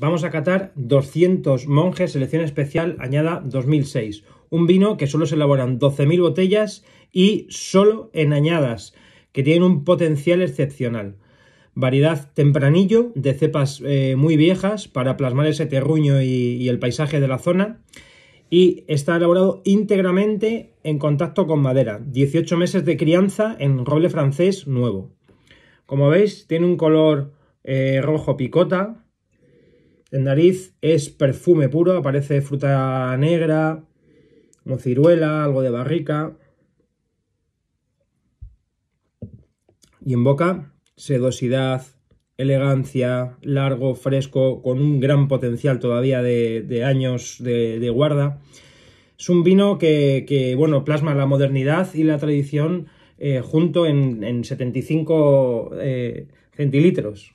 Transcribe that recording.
Vamos a catar 200 monjes, selección especial, añada 2006. Un vino que solo se elaboran 12.000 botellas y solo en añadas, que tienen un potencial excepcional. Variedad tempranillo, de cepas eh, muy viejas, para plasmar ese terruño y, el paisaje de la zona y está elaborado íntegramente en contacto con madera. 18 meses de crianza en roble francés nuevo. Como veis, tiene un color eh, rojo picota, en nariz es perfume puro, aparece fruta negra, como algo de barrica. Y en boca, sedosidad, elegancia, largo, fresco, con un gran potencial todavía de, años de, guarda. Es un vino que, bueno, plasma la modernidad y la tradición eh, junto en, 75 eh, centilitros.